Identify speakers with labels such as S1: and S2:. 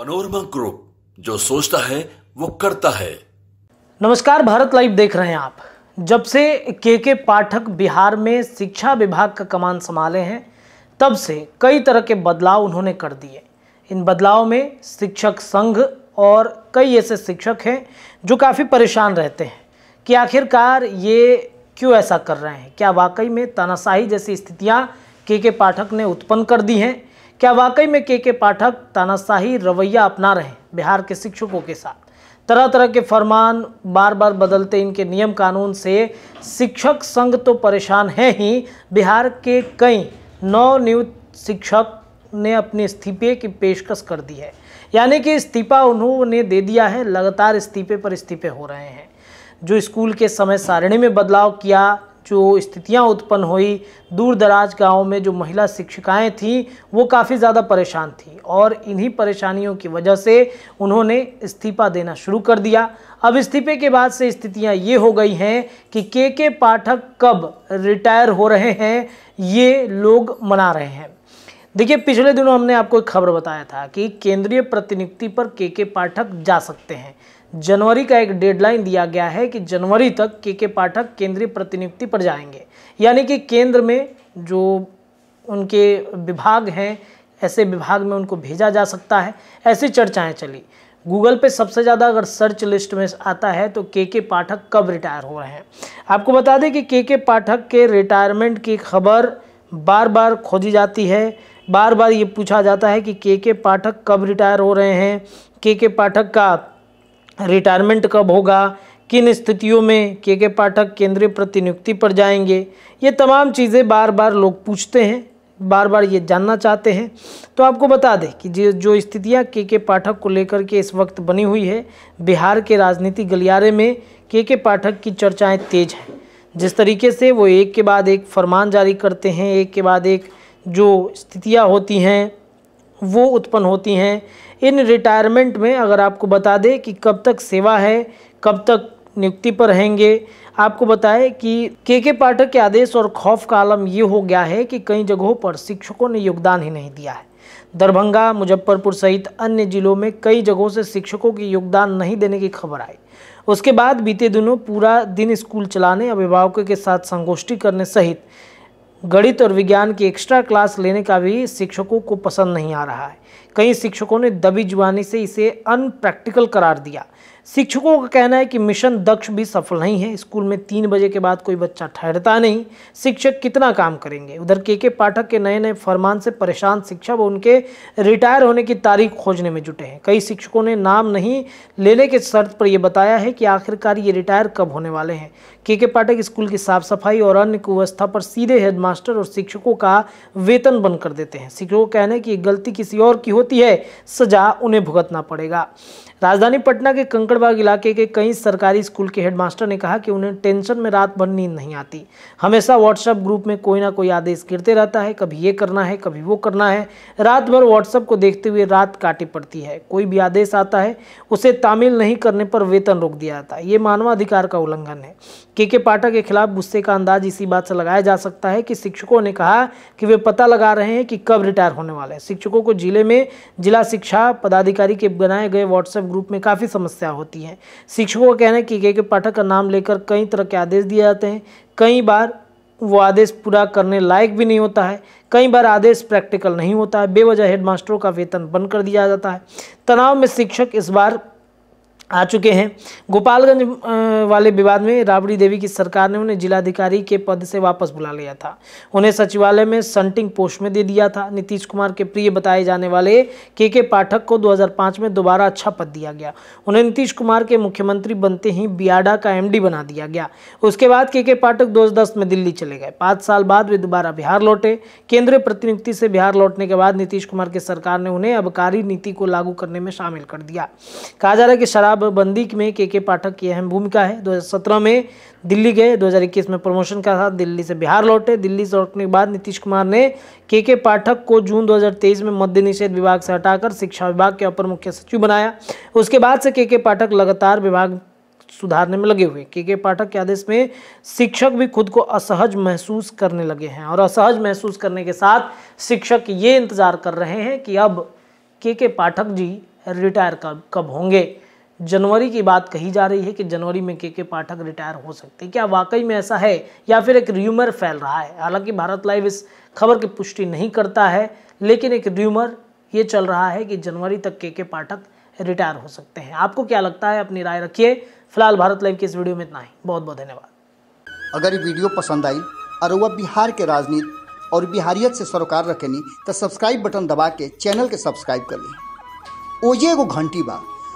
S1: panorama group जो सोचता है वो करता है नमस्कार भारत लाइव देख रहे हैं आप जब से के के पाठक बिहार में शिक्षा विभाग का कमान संभाले हैं तब से कई तरह के बदलाव उन्होंने कर दिए इन बदलाव में शिक्षक संघ और कई ऐसे शिक्षक हैं जो काफ़ी परेशान रहते हैं कि आखिरकार ये क्यों ऐसा कर रहे हैं क्या वाकई में तानाशाही जैसी स्थितियाँ के के पाठक ने उत्पन्न कर दी हैं क्या वाकई में के के पाठक तानाशाही रवैया अपना रहे हैं बिहार के शिक्षकों के साथ तरह तरह के फरमान बार बार बदलते इनके नियम कानून से शिक्षक संघ तो परेशान है ही बिहार के कई नवनियुक्त शिक्षक ने अपने इस्तीफे की पेशकश कर दी है यानी कि इस्तीफा उन्होंने दे दिया है लगातार इस्तीफे पर इस्तीफे हो रहे हैं जो स्कूल के समय सारणी में बदलाव किया जो स्थितियां उत्पन्न हुई दूर दराज गाँव में जो महिला शिक्षिकाएं थीं वो काफ़ी ज़्यादा परेशान थीं और इन्हीं परेशानियों की वजह से उन्होंने इस्तीफा देना शुरू कर दिया अब इस्तीफे के बाद से स्थितियां ये हो गई हैं कि के के पाठक कब रिटायर हो रहे हैं ये लोग मना रहे हैं देखिए पिछले दिनों हमने आपको एक खबर बताया था कि केंद्रीय प्रतिनियुक्ति पर के के पाठक जा सकते हैं जनवरी का एक डेडलाइन दिया गया है कि जनवरी तक के के पाठक केंद्रीय प्रतिनियुक्ति पर जाएंगे यानी कि केंद्र में जो उनके विभाग हैं ऐसे विभाग में उनको भेजा जा सकता है ऐसी चर्चाएँ चली गूगल पे सबसे ज़्यादा अगर सर्च लिस्ट में आता है तो के के पाठक कब रिटायर हो रहे हैं आपको बता दें कि के के पाठक के रिटायरमेंट की खबर बार बार खोजी जाती है बार बार ये पूछा जाता है कि के के पाठक कब रिटायर हो रहे हैं के के पाठक का रिटायरमेंट कब होगा किन स्थितियों में के के पाठक केंद्रीय प्रतिनियुक्ति पर जाएंगे ये तमाम चीज़ें बार बार लोग पूछते हैं बार बार ये जानना चाहते हैं तो आपको बता दें कि जो जो स्थितियाँ के के पाठक को लेकर के इस वक्त बनी हुई है बिहार के राजनीति गलियारे में के के पाठक की चर्चाएँ तेज हैं जिस तरीके से वो एक के बाद एक फरमान जारी करते हैं एक के बाद एक जो स्थितियाँ होती हैं वो उत्पन्न होती हैं इन रिटायरमेंट में अगर आपको बता दें कि कब तक सेवा है कब तक नियुक्ति पर रहेंगे आपको बताएं कि के के पाठक के आदेश और खौफ का आलम ये हो गया है कि कई जगहों पर शिक्षकों ने योगदान ही नहीं दिया है दरभंगा मुजफ्फरपुर सहित अन्य जिलों में कई जगहों से शिक्षकों की योगदान नहीं देने की खबर आई उसके बाद बीते दिनों पूरा दिन स्कूल चलाने अभिभावकों के साथ संगोष्ठी करने सहित गणित और विज्ञान की एक्स्ट्रा क्लास लेने का भी शिक्षकों को पसंद नहीं आ रहा है कई शिक्षकों ने दबी जुबानी से इसे अनप्रैक्टिकल करार दिया शिक्षकों का कहना है कि मिशन दक्ष भी सफल नहीं है स्कूल में तीन बजे के बाद कोई बच्चा ठहरता नहीं शिक्षक कितना काम करेंगे उधर के के पाठक के नए नए फरमान से परेशान शिक्षक उनके रिटायर होने की तारीख खोजने में जुटे हैं कई शिक्षकों ने नाम नहीं लेने के शर्त पर यह बताया है कि आखिरकार ये रिटायर कब होने वाले हैं के के पाठक स्कूल की साफ सफाई और अन्य कुव्यवस्था पर सीधे हेडमास्टर और शिक्षकों का वेतन बंद कर देते हैं शिक्षकों का कहना है कि गलती किसी और की होती है सजा उन्हें भुगतना पड़ेगा राजधानी पटना के कंकड़ कंकड़बाग इलाके के कई सरकारी स्कूल के हेडमास्टर ने कहा कि उन्हें टेंशन में रात भर नींद नहीं आती हमेशा व्हाट्सएप ग्रुप में कोई ना कोई आदेश गिरते रहता है कभी ये करना है कभी वो करना है रात भर व्हाट्सएप को देखते हुए रात काटी पड़ती है कोई भी आदेश आता है उसे तामील नहीं करने पर वेतन रोक दिया जाता है ये मानवाधिकार का उल्लंघन है के के पाठक के खिलाफ गुस्से का अंदाज इसी बात से लगाया जा सकता है कि शिक्षकों ने कहा कि वे पता लगा रहे हैं कि कब रिटायर होने वाले हैं शिक्षकों को जिले में जिला शिक्षा पदाधिकारी के बनाए गए व्हाट्सएप ग्रुप में काफ़ी समस्या हो होती है शिक्षकों का कहना है कि के पाठक का नाम लेकर कई तरह के आदेश दिए जाते हैं कई बार वो आदेश पूरा करने लायक भी नहीं होता है कई बार आदेश प्रैक्टिकल नहीं होता है बेवजह हेडमास्टरों का वेतन बंद कर दिया जाता है तनाव में शिक्षक इस बार आ चुके हैं गोपालगंज वाले विवाद में राबड़ी देवी की सरकार ने उन्हें जिलाधिकारी के पद से वापस बुला लिया था उन्हें सचिवालय में संटिंग पोस्ट में दे दिया था नीतीश कुमार के प्रिय बताए जाने वाले के के पाठक को 2005 में दोबारा अच्छा पद दिया गया उन्हें नीतीश कुमार के मुख्यमंत्री बनते ही बियाडा का एम बना दिया गया उसके बाद के के पाठक दो में दिल्ली चले गए पाँच साल बाद वे दोबारा बिहार लौटे केंद्रीय प्रतिनियुक्ति से बिहार लौटने के बाद नीतीश कुमार की सरकार ने उन्हें अबकारी नीति को लागू करने में शामिल कर दिया कहा जा रहा है कि शराब शराबबंदी में के के पाठक की अहम भूमिका है 2017 में दिल्ली गए 2021 में प्रमोशन का साथ दिल्ली से बिहार लौटे दिल्ली से लौटने के बाद नीतीश कुमार ने के के पाठक को जून 2023 में मध्य निषेध विभाग से हटाकर शिक्षा विभाग के अपर मुख्य सचिव बनाया उसके बाद से के के पाठक लगातार विभाग सुधारने में लगे हुए के के पाठक के आदेश में शिक्षक भी खुद को असहज महसूस करने लगे हैं और असहज महसूस करने के साथ शिक्षक ये इंतज़ार कर रहे हैं कि अब के के पाठक जी रिटायर कब कब होंगे जनवरी की बात कही जा रही है कि जनवरी में के के पाठक रिटायर हो सकते हैं क्या वाकई में ऐसा है या फिर एक र्यूमर फैल रहा है हालांकि भारत लाइव इस खबर की पुष्टि नहीं करता है लेकिन एक र्यूमर ये चल रहा है कि जनवरी तक के के पाठक रिटायर हो सकते हैं आपको क्या लगता है अपनी राय रखिए फिलहाल भारत लाइव की इस वीडियो में इतना ही बहुत बहुत धन्यवाद अगर ये वीडियो पसंद आई और वह बिहार के राजनीति और बिहारियत से सरोकार रखेनी तो सब्सक्राइब बटन दबा के चैनल के सब्सक्राइब कर ली ओजे एगो घंटी बा